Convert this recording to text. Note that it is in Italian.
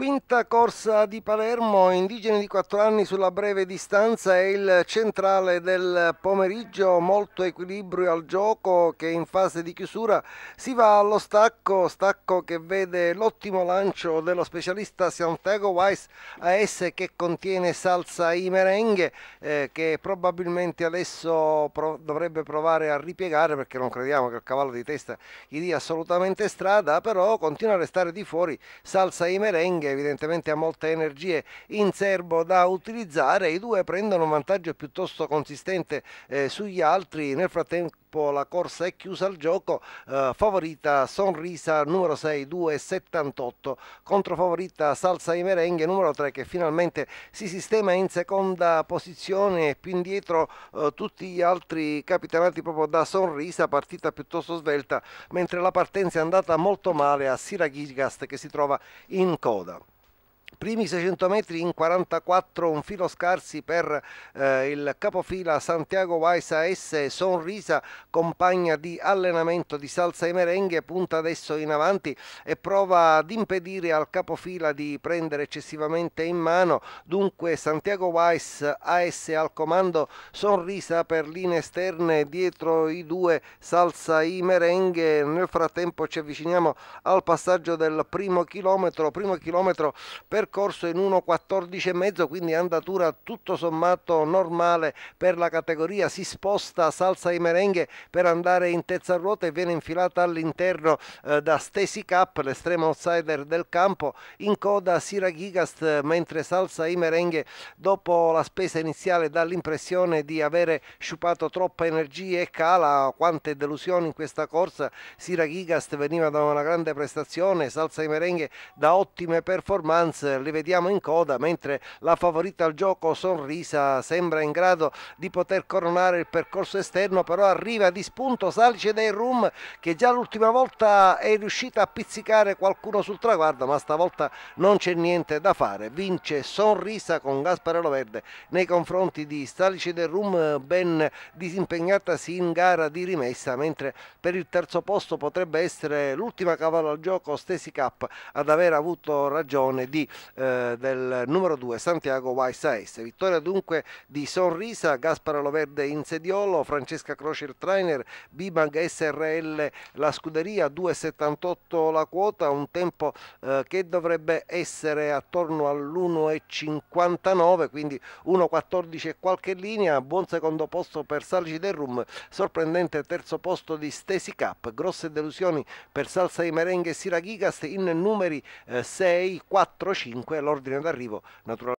Quinta corsa di Palermo, indigeni di 4 anni sulla breve distanza è il centrale del pomeriggio, molto equilibrio al gioco che in fase di chiusura si va allo stacco, stacco che vede l'ottimo lancio dello specialista Santiago Weiss AS che contiene salsa i merenghe eh, che probabilmente adesso pro dovrebbe provare a ripiegare perché non crediamo che il cavallo di testa gli dia assolutamente strada, però continua a restare di fuori salsa i merenghe evidentemente ha molte energie in serbo da utilizzare, i due prendono un vantaggio piuttosto consistente eh, sugli altri, nel frattempo tempo la corsa è chiusa al gioco, eh, favorita Sonrisa numero 6 2 78 contro favorita Salsa di Merenghe numero 3 che finalmente si sistema in seconda posizione più indietro eh, tutti gli altri capitanati proprio da Sonrisa, partita piuttosto svelta, mentre la partenza è andata molto male a Siragigast che si trova in coda primi 600 metri in 44 un filo scarsi per eh, il capofila Santiago Waisa S Sonrisa compagna di allenamento di Salsa e Merenghe punta adesso in avanti e prova ad impedire al capofila di prendere eccessivamente in mano dunque Santiago Wais AS al comando Sonrisa per linee esterne dietro i due Salsa e Merenghe nel frattempo ci avviciniamo al passaggio del primo chilometro primo chilometro per percorso in 1.14,5 quindi andatura tutto sommato normale per la categoria si sposta salsa di merenghe per andare in terza ruota e viene infilata all'interno eh, da Stacy Cup l'estremo outsider del campo in coda Sira Gigast mentre salsa i merenghe dopo la spesa iniziale dà l'impressione di avere sciupato troppa energia e cala quante delusioni in questa corsa Sira Gigast veniva da una grande prestazione salsa i merenghe da ottime performance li vediamo in coda mentre la favorita al gioco Sonrisa sembra in grado di poter coronare il percorso esterno però arriva di spunto Salice dei Rum che già l'ultima volta è riuscita a pizzicare qualcuno sul traguardo ma stavolta non c'è niente da fare vince Sonrisa con Gasparello Verde nei confronti di Salice dei Rum ben disimpegnatasi in gara di rimessa mentre per il terzo posto potrebbe essere l'ultima cavallo al gioco Stesi Cup ad aver avuto ragione di eh, del numero 2 Santiago Weiss Vittoria dunque di Sonrisa, Loverde in sediolo Francesca Croce il trainer, Bibang SRL la scuderia, 2,78 la quota, un tempo eh, che dovrebbe essere attorno all'1,59, quindi 1,14 e qualche linea, buon secondo posto per Salci del Rum sorprendente terzo posto di Stesi Cup, grosse delusioni per Salsa di Merengue e Siraghigast in numeri eh, 6, 4, 5 5, l'ordine d'arrivo naturalmente